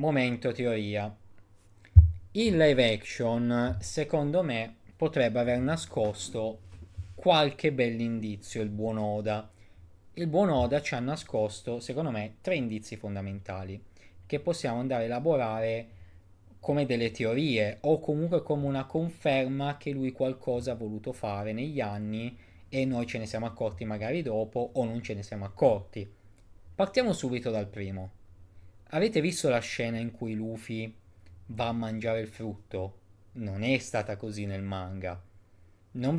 momento teoria. Il live action, secondo me, potrebbe aver nascosto qualche bell'indizio il buon Oda. Il buon Oda ci ha nascosto, secondo me, tre indizi fondamentali che possiamo andare a elaborare come delle teorie o comunque come una conferma che lui qualcosa ha voluto fare negli anni e noi ce ne siamo accorti magari dopo o non ce ne siamo accorti. Partiamo subito dal primo. Avete visto la scena in cui Luffy va a mangiare il frutto? Non è stata così nel manga.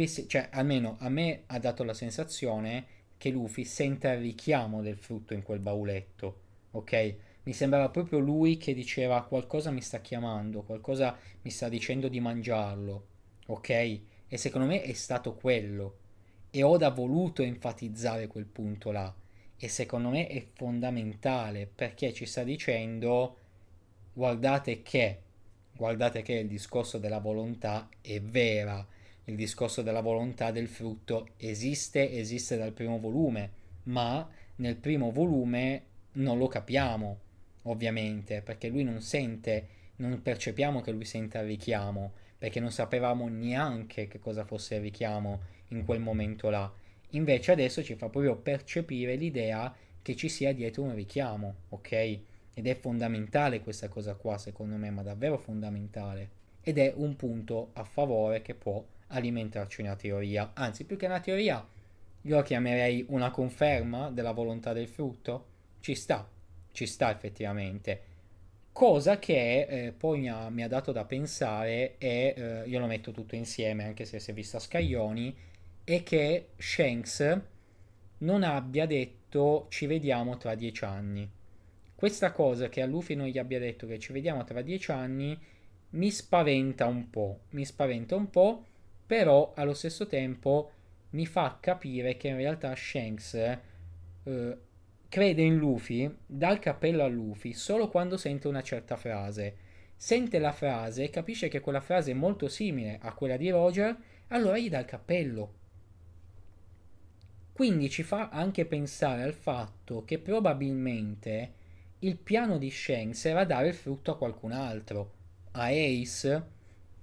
Si... cioè, almeno a me ha dato la sensazione che Luffy senta il richiamo del frutto in quel bauletto, ok? Mi sembrava proprio lui che diceva qualcosa mi sta chiamando, qualcosa mi sta dicendo di mangiarlo, ok? E secondo me è stato quello. E Oda ha voluto enfatizzare quel punto là e secondo me è fondamentale perché ci sta dicendo guardate che, guardate che il discorso della volontà è vera, il discorso della volontà del frutto esiste, esiste dal primo volume, ma nel primo volume non lo capiamo, ovviamente, perché lui non sente, non percepiamo che lui senta il richiamo, perché non sapevamo neanche che cosa fosse il richiamo in quel momento là Invece adesso ci fa proprio percepire l'idea che ci sia dietro un richiamo, ok? Ed è fondamentale questa cosa qua, secondo me, ma davvero fondamentale. Ed è un punto a favore che può alimentarci una teoria. Anzi, più che una teoria, io la chiamerei una conferma della volontà del frutto. Ci sta, ci sta effettivamente. Cosa che eh, poi mi ha, mi ha, dato da pensare e eh, io lo metto tutto insieme, anche se si è vista Scaglioni, è che Shanks non abbia detto ci vediamo tra dieci anni. Questa cosa che a Luffy non gli abbia detto che ci vediamo tra dieci anni mi spaventa un po', mi spaventa un po', però allo stesso tempo mi fa capire che in realtà Shanks eh, crede in Luffy, dà il cappello a Luffy solo quando sente una certa frase. Sente la frase e capisce che quella frase è molto simile a quella di Roger, allora gli dà il cappello quindi ci fa anche pensare al fatto che probabilmente il piano di Shanks era dare il frutto a qualcun altro, a Ace,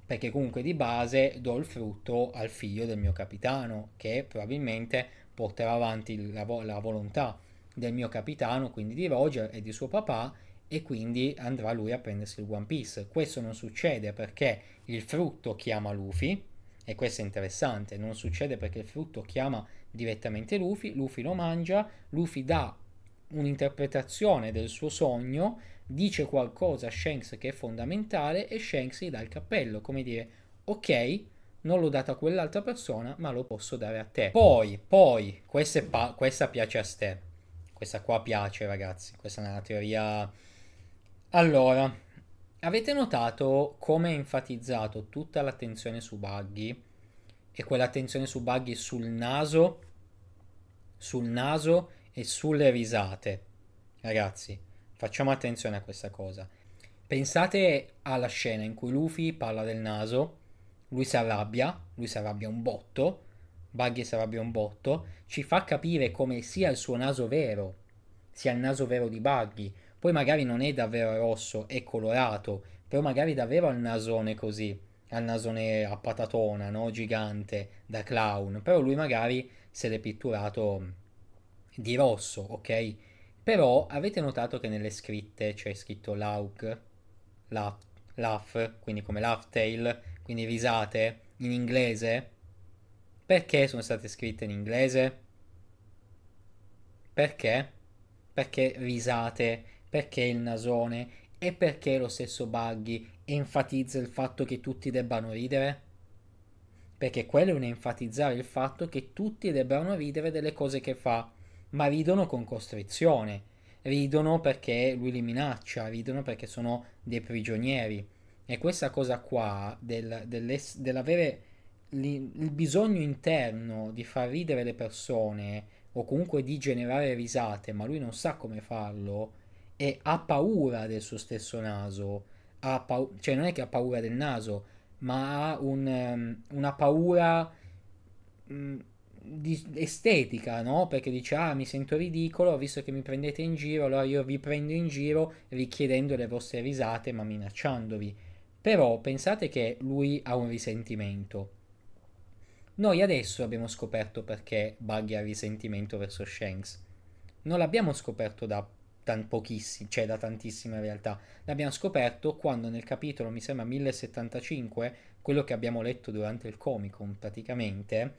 perché comunque di base do il frutto al figlio del mio capitano, che probabilmente porterà avanti la, vo- la volontà del mio capitano, quindi di Roger e di suo papà, e quindi andrà lui a prendersi il One Piece. Questo non succede perché il frutto chiama Luffy, e questo è interessante, non succede perché il frutto chiama direttamente Luffy, Luffy lo mangia, Luffy dà un'interpretazione del suo sogno, dice qualcosa a Shanks che è fondamentale e Shanks gli dà il cappello, come dire, ok, non l'ho dato a quell'altra persona, ma lo posso dare a te. Poi, poi, questa, pa- questa piace a te, questa qua piace ragazzi, questa è una teoria... Allora, Avete notato come è enfatizzato tutta l'attenzione su Buggy e quell'attenzione su Buggy sul naso, sul naso e sulle risate? Ragazzi, facciamo attenzione a questa cosa. Pensate alla scena in cui Luffy parla del naso, lui si arrabbia, lui si arrabbia un botto, Buggy si arrabbia un botto, ci fa capire come sia il suo naso vero, sia il naso vero di Buggy, poi magari non è davvero rosso, è colorato, però magari davvero ha il nasone così, ha il nasone a patatona, no? Gigante, da clown. Però lui magari se l'è pitturato di rosso, ok? Però avete notato che nelle scritte c'è scritto laug, laugh, laugh, quindi come laugh tail quindi risate, in inglese? Perché sono state scritte in inglese? Perché? Perché risate perché il nasone e perché lo stesso Buggy enfatizza il fatto che tutti debbano ridere? Perché quello è un enfatizzare il fatto che tutti debbano ridere delle cose che fa, ma ridono con costrizione, ridono perché lui li minaccia, ridono perché sono dei prigionieri. E questa cosa qua del, dell'avere il bisogno interno di far ridere le persone o comunque di generare risate, ma lui non sa come farlo, e ha paura del suo stesso naso, ha pau- cioè non è che ha paura del naso, ma ha un, um, una paura um, di, estetica, no? Perché dice, ah, mi sento ridicolo, visto che mi prendete in giro, allora io vi prendo in giro richiedendo le vostre risate, ma minacciandovi. Però pensate che lui ha un risentimento. Noi adesso abbiamo scoperto perché Buggy ha risentimento verso Shanks. Non l'abbiamo scoperto da tan- pochissimi, cioè da tantissime realtà. L'abbiamo scoperto quando nel capitolo, mi sembra 1075, quello che abbiamo letto durante il Comic Con praticamente,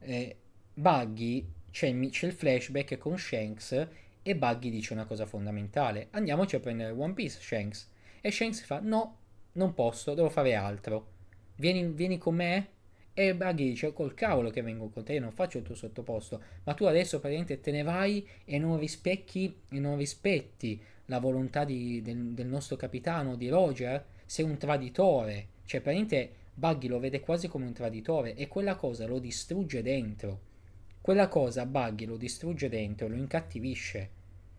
eh, Buggy, c'è, c'è il flashback con Shanks e Buggy dice una cosa fondamentale, andiamoci a prendere One Piece Shanks. E Shanks fa, no, non posso, devo fare altro. Vieni, vieni con me? e Baghi dice, col cavolo che vengo con te, non faccio il tuo sottoposto, ma tu adesso praticamente te ne vai e non rispecchi e non rispetti la volontà di, del, del, nostro capitano, di Roger, sei un traditore, cioè praticamente Baghi lo vede quasi come un traditore e quella cosa lo distrugge dentro, quella cosa Baghi lo distrugge dentro, lo incattivisce,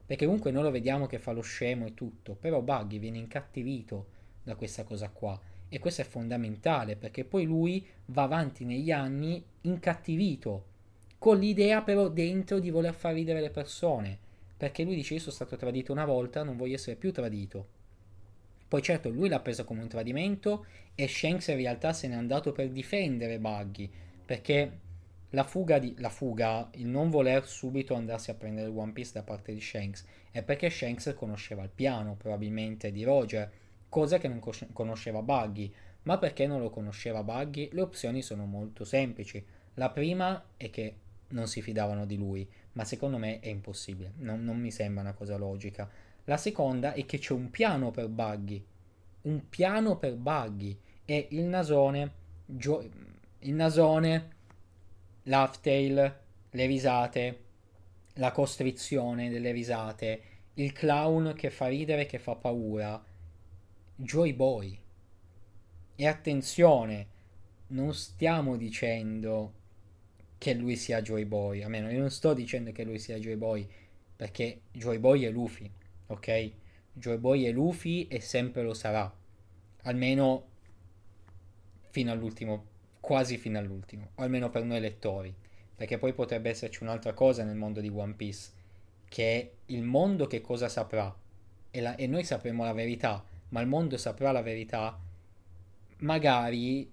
perché comunque noi lo vediamo che fa lo scemo e tutto, però Baghi viene incattivito da questa cosa qua e questo è fondamentale perché poi lui va avanti negli anni incattivito, con l'idea però dentro di voler far ridere le persone, perché lui dice io sono stato tradito una volta, non voglio essere più tradito. Poi certo lui l'ha preso come un tradimento e Shanks in realtà se n'è andato per difendere Buggy, perché la fuga, di, la fuga, il non voler subito andarsi a prendere One Piece da parte di Shanks, è perché Shanks conosceva il piano probabilmente di Roger, cosa che non conosceva Buggy. Ma perché non lo conosceva Buggy? Le opzioni sono molto semplici. La prima è che non si fidavano di lui, ma secondo me è impossibile, non, non mi sembra una cosa logica. La seconda è che c'è un piano per Buggy, un piano per Buggy e il nasone, gio- il nasone, l'aftail, le risate, la costrizione delle risate, il clown che fa ridere, che fa paura Joy Boy. E attenzione, non stiamo dicendo che lui sia Joy Boy, a meno io non sto dicendo che lui sia Joy Boy, perché Joy Boy è Luffy, ok? Joy Boy è Luffy e sempre lo sarà, almeno fino all'ultimo, quasi fino all'ultimo, o almeno per noi lettori, perché poi potrebbe esserci un'altra cosa nel mondo di One Piece, che il mondo che cosa saprà e, la, e noi sapremo la verità ma il mondo saprà la verità, magari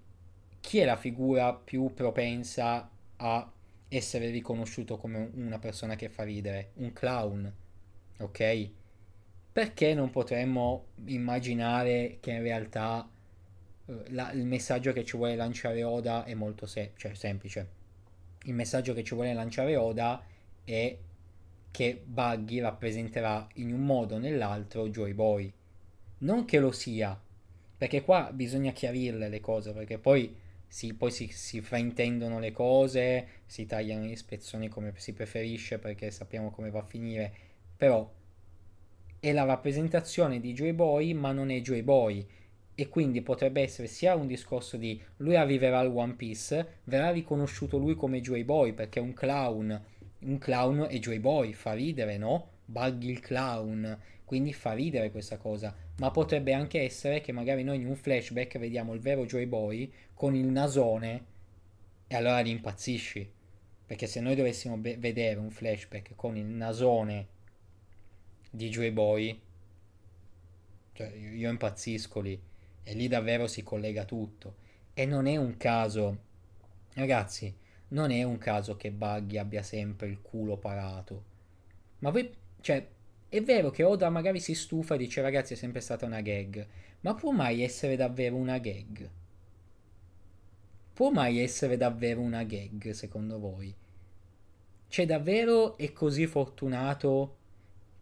chi è la figura più propensa a essere riconosciuto come una persona che fa ridere? Un clown, ok? Perché non potremmo immaginare che in realtà eh, la, il messaggio che ci vuole lanciare Oda è molto se- cioè, semplice. Il messaggio che ci vuole lanciare Oda è che Buggy rappresenterà in un modo o nell'altro Joy Boy non che lo sia, perché qua bisogna chiarirle le cose, perché poi, si, poi si, si fraintendono le cose, si tagliano gli spezzoni come si preferisce perché sappiamo come va a finire, però è la rappresentazione di Joy Boy ma non è Joy Boy e quindi potrebbe essere sia un discorso di lui arriverà al One Piece, verrà riconosciuto lui come Joy Boy perché è un clown, un clown è Joy Boy, fa ridere, no? Buggy il clown, quindi fa ridere questa cosa, ma potrebbe anche essere che magari noi in un flashback vediamo il vero Joy Boy con il nasone e allora li impazzisci. Perché se noi dovessimo be- vedere un flashback con il nasone di Joy Boy, cioè io, io impazzisco lì e lì davvero si collega tutto. E non è un caso, ragazzi, non è un caso che Buggy abbia sempre il culo parato. Ma voi, cioè, è vero che Oda magari si stufa e dice ragazzi è sempre stata una gag, ma può mai essere davvero una gag? Può mai essere davvero una gag secondo voi? Cioè davvero è così fortunato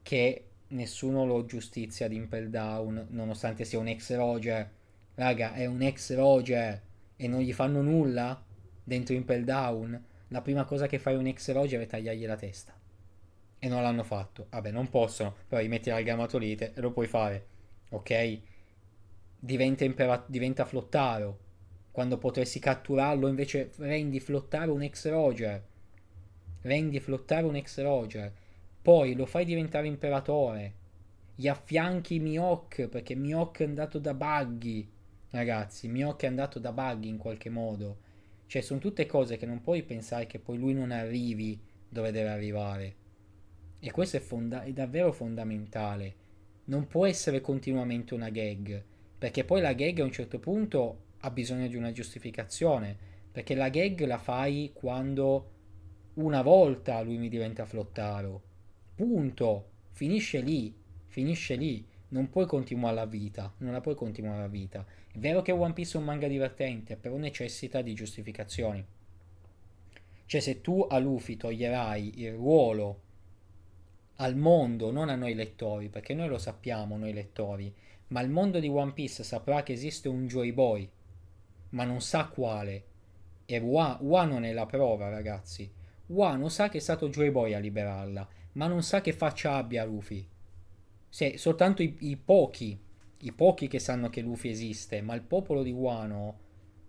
che nessuno lo giustizia di Impel Down nonostante sia un ex Roger? Raga, è un ex Roger e non gli fanno nulla dentro Impel Down? La prima cosa che fai un ex Roger è tagliargli la testa e non l'hanno fatto. Vabbè, non possono, però gli metti l'algamatolite e lo puoi fare, ok? Diventa, impera- diventa flottaro. Quando potresti catturarlo, invece rendi flottare un ex Roger. Rendi flottare un ex Roger. Poi lo fai diventare imperatore. Gli affianchi Mihawk, perché Mihawk è andato da Buggy. Ragazzi, Mihawk è andato da Buggy in qualche modo. Cioè, sono tutte cose che non puoi pensare che poi lui non arrivi dove deve arrivare. E questo è, fonda- è davvero fondamentale. Non può essere continuamente una gag, perché poi la gag a un certo punto ha bisogno di una giustificazione, perché la gag la fai quando una volta lui mi diventa flottaro. Punto. Finisce lì, finisce lì. Non puoi continuare la vita, non la puoi continuare la vita. È vero che One Piece è un manga divertente, però necessita di giustificazioni. Cioè se tu a Luffy toglierai il ruolo al mondo, non a noi lettori, perché noi lo sappiamo, noi lettori, ma il mondo di One Piece saprà che esiste un Joy Boy, ma non sa quale. E Wano Wa è la prova, ragazzi. Wano sa che è stato Joy Boy a liberarla, ma non sa che faccia abbia Luffy. Se soltanto i, i pochi, i pochi che sanno che Luffy esiste, ma il popolo di Wano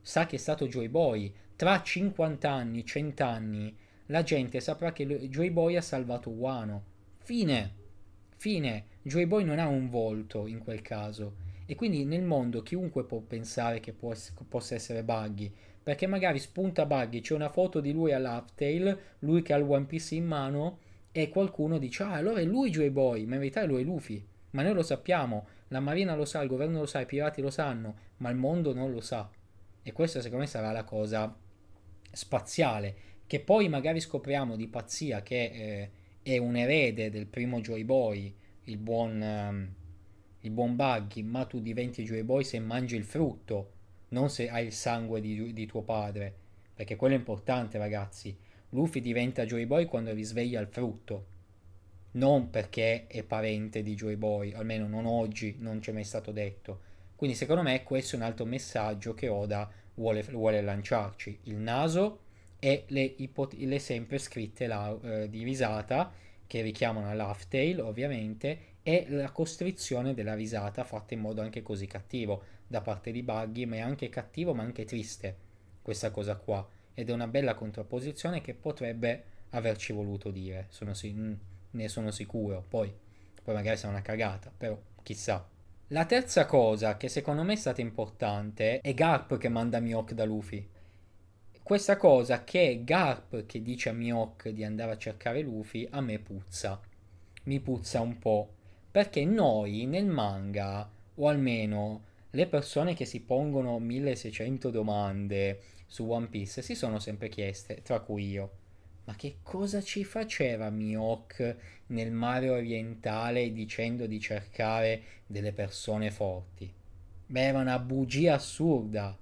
sa che è stato Joy Boy. Tra 50 anni, 100 anni, la gente saprà che Joy Boy ha salvato Wano Fine. Fine. Joy Boy non ha un volto in quel caso. E quindi nel mondo chiunque può pensare che può, possa essere Buggy. Perché magari spunta Buggy, c'è una foto di lui all'Uptail, lui che ha il One Piece in mano, e qualcuno dice, ah allora è lui Joy Boy, ma in realtà è lui Luffy. Ma noi lo sappiamo, la Marina lo sa, il governo lo sa, i pirati lo sanno, ma il mondo non lo sa. E questa secondo me sarà la cosa spaziale, che poi magari scopriamo di pazzia che... Eh, è un erede del primo Joy Boy, il buon, um, il buon Buggy, ma tu diventi Joy Boy se mangi il frutto, non se hai il sangue di, di tuo padre, perché quello è importante ragazzi. Luffy diventa Joy Boy quando risveglia il frutto, non perché è parente di Joy Boy, almeno non oggi, non c'è mai stato detto. Quindi secondo me questo è un altro messaggio che Oda vuole, vuole lanciarci. Il naso e le, ipot- le sempre scritte la, eh, di risata che richiamano la ovviamente e la costrizione della risata fatta in modo anche così cattivo da parte di Buggy ma è anche cattivo ma anche triste questa cosa qua ed è una bella contrapposizione che potrebbe averci voluto dire sono si- mm, ne sono sicuro poi, poi magari sarà una cagata però chissà la terza cosa che secondo me è stata importante è Garp che manda Mihawk da Luffy questa cosa che Garp che dice a Mihawk di andare a cercare Luffy, a me puzza. Mi puzza un po'. Perché noi nel manga, o almeno le persone che si pongono 1600 domande su One Piece, si sono sempre chieste, tra cui io, ma che cosa ci faceva Mihawk nel mare orientale dicendo di cercare delle persone forti? Beh, era una bugia assurda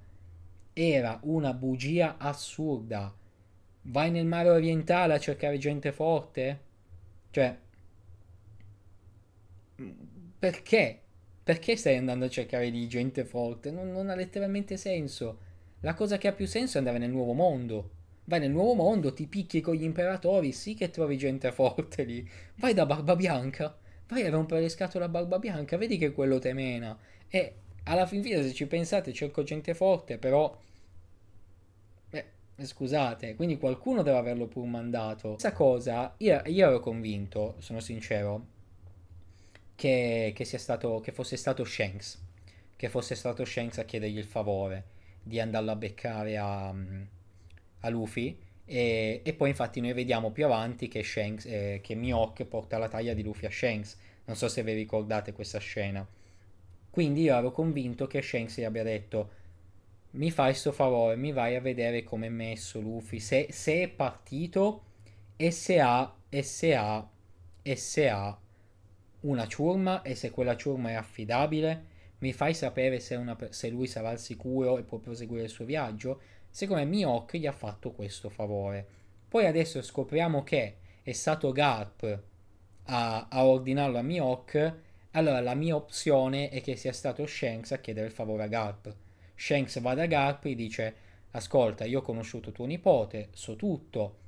era una bugia assurda. Vai nel mare orientale a cercare gente forte? Cioè, perché? Perché stai andando a cercare di gente forte? Non, non ha letteralmente senso. La cosa che ha più senso è andare nel nuovo mondo. Vai nel nuovo mondo, ti picchi con gli imperatori, sì che trovi gente forte lì. Vai da Barba Bianca, vai a rompere le scatole a Barba Bianca, vedi che quello te mena. E alla fin fine, se ci pensate, cerco gente forte, però scusate, quindi qualcuno deve averlo pur mandato. Questa cosa, io, io ero convinto, sono sincero, che, che, sia stato, che fosse stato Shanks, che fosse stato Shanks a chiedergli il favore di andarlo a beccare a, a Luffy. E, e, poi infatti noi vediamo più avanti che, Shanks, eh, che Mihawk porta la taglia di Luffy a Shanks. Non so se vi ricordate questa scena. Quindi io ero convinto che Shanks gli abbia detto mi fai sto favore, mi vai a vedere come è messo Luffy, se, se, è partito e se ha, e se ha, e se ha una ciurma e se quella ciurma è affidabile, mi fai sapere se, una, se lui sarà al sicuro e può proseguire il suo viaggio. Secondo me Mihawk gli ha fatto questo favore. Poi adesso scopriamo che è stato Garp a, a ordinarlo a Mihawk, allora la mia opzione è che sia stato Shanks a chiedere il favore a Garp Shanks va da Garp e dice ascolta io ho conosciuto tuo nipote, so tutto,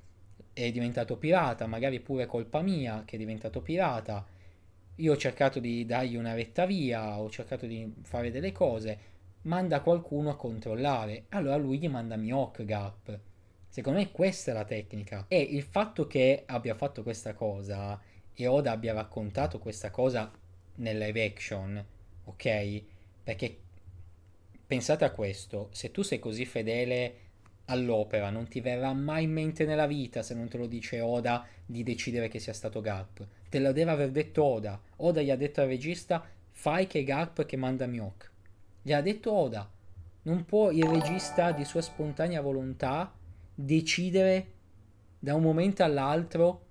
è diventato pirata, magari pure colpa mia che è diventato pirata, io ho cercato di dargli una retta via, ho cercato di fare delle cose, manda qualcuno a controllare, allora lui gli manda Mihawk Garp. Secondo me questa è la tecnica. E il fatto che abbia fatto questa cosa e Oda abbia raccontato questa cosa nella live action, ok? Perché pensate a questo, se tu sei così fedele all'opera, non ti verrà mai in mente nella vita, se non te lo dice Oda, di decidere che sia stato Garp. Te lo deve aver detto Oda. Oda gli ha detto al regista, fai che Garp che manda Miyok. Gli ha detto Oda. Non può il regista di sua spontanea volontà decidere da un momento all'altro,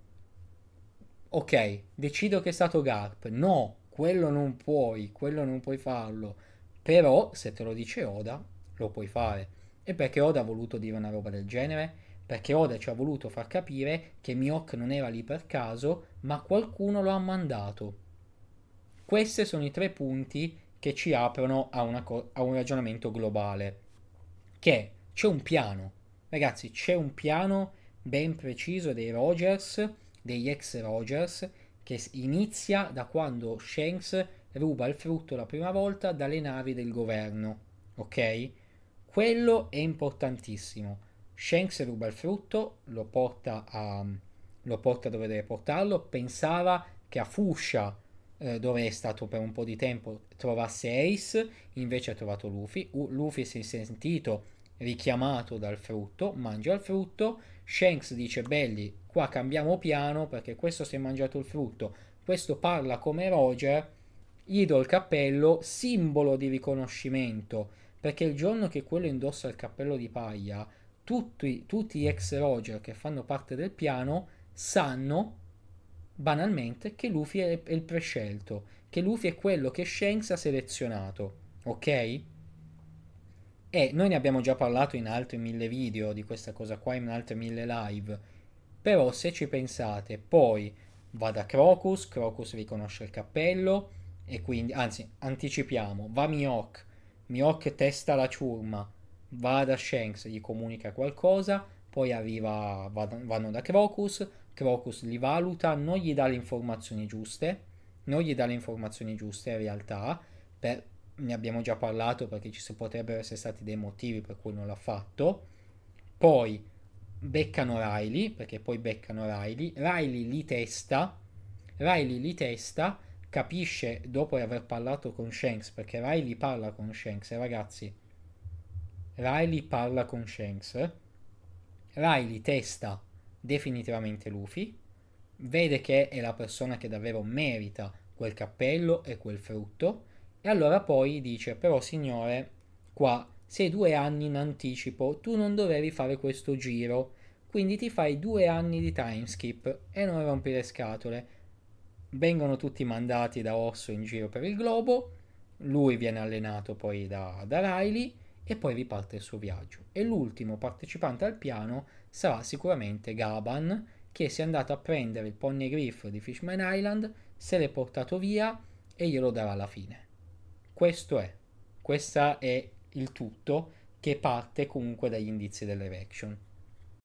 ok, decido che è stato Garp. No, quello non puoi, quello non puoi farlo però se te lo dice Oda, lo puoi fare. E perché Oda ha voluto dire una roba del genere? Perché Oda ci ha voluto far capire che Miok non era lì per caso, ma qualcuno lo ha mandato. Questi sono i tre punti che ci aprono a, co- a un ragionamento globale. Che c'è un piano, ragazzi, c'è un piano ben preciso dei Rogers, degli ex Rogers, che inizia da quando Shanks ruba il frutto la prima volta dalle navi del governo, ok? Quello è importantissimo. Shanks ruba il frutto, lo porta, a, lo porta dove deve portarlo, pensava che a Fusha, eh, dove è stato per un po' di tempo, trovasse Ace, invece ha trovato Luffy. U- Luffy si è sentito richiamato dal frutto, mangia il frutto, Shanks dice belli, qua cambiamo piano perché questo si è mangiato il frutto, questo parla come Roger gli do il cappello simbolo di riconoscimento, perché il giorno che quello indossa il cappello di paglia, tutti, tutti gli ex Roger che fanno parte del piano sanno banalmente che Luffy è, è il prescelto, che Luffy è quello che Shanks ha selezionato, ok? E noi ne abbiamo già parlato in altri mille video di questa cosa qua, in altri mille live. Però se ci pensate, poi va da Crocus, Crocus riconosce il cappello, e quindi, anzi, anticipiamo, va Mihawk, Mihawk testa la ciurma, va da Shanks, gli comunica qualcosa, poi arriva, vanno da Crocus, Crocus li valuta, non gli dà le informazioni giuste, non gli dà le informazioni giuste in realtà, per, ne abbiamo già parlato perché ci potrebbero essere stati dei motivi per cui non l'ha fatto, poi beccano Riley, perché poi beccano Riley, Riley li testa, Riley li testa capisce dopo aver parlato con Shanks, perché Riley parla con Shanks, eh, ragazzi. Riley parla con Shanks. Riley testa definitivamente Luffy, vede che è la persona che davvero merita quel cappello e quel frutto, e allora poi dice, però signore, qua sei due anni in anticipo, tu non dovevi fare questo giro, quindi ti fai due anni di time skip e non rompi le scatole vengono tutti mandati da Orso in giro per il globo, lui viene allenato poi da, da Riley e poi riparte il suo viaggio. E l'ultimo partecipante al piano sarà sicuramente Gaban, che si è andato a prendere il pony griff di Fishman Island, se l'è portato via e glielo darà alla fine. Questo è, questo è il tutto che parte comunque dagli indizi dell'Erection.